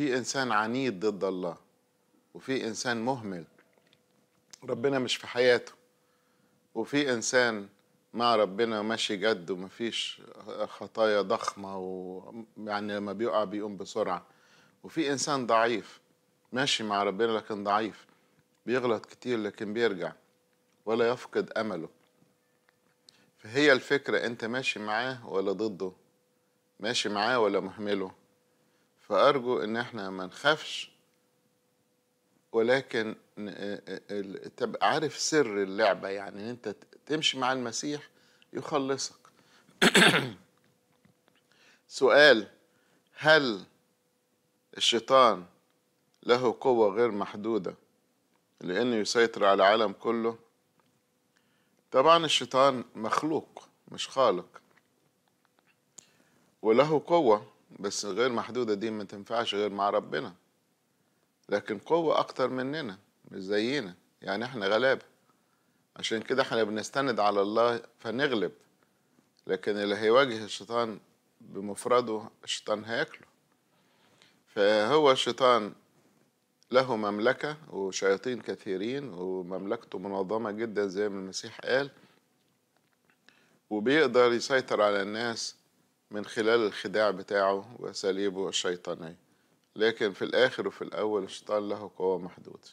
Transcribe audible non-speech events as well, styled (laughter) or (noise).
في انسان عنيد ضد الله وفي انسان مهمل ربنا مش في حياته وفي انسان مع ربنا ماشي جد ومفيش خطايا ضخمه ويعني لما بيقع بيقوم بسرعه وفي انسان ضعيف ماشي مع ربنا لكن ضعيف بيغلط كتير لكن بيرجع ولا يفقد امله فهي الفكره انت ماشي معاه ولا ضده ماشي معاه ولا مهمله فأرجو إن إحنا ما نخافش ولكن تبقى عارف سر اللعبة يعني إن أنت تمشي مع المسيح يخلصك (clears throat) سؤال هل الشيطان له قوة غير محدودة لأنه يسيطر على العالم كله طبعا الشيطان مخلوق مش خالق وله قوة بس غير محدودة دي ما تنفعش غير مع ربنا لكن قوة أكتر مننا مش زينا يعني احنا غلابة عشان كده احنا بنستند على الله فنغلب لكن اللي هيواجه الشيطان بمفرده الشيطان هياكله فهو الشيطان له مملكة وشياطين كثيرين ومملكته منظمة جدا زي ما المسيح قال وبيقدر يسيطر على الناس من خلال الخداع بتاعه وأساليبه الشيطانية لكن في الآخر وفي الأول الشيطان له قوة محدودة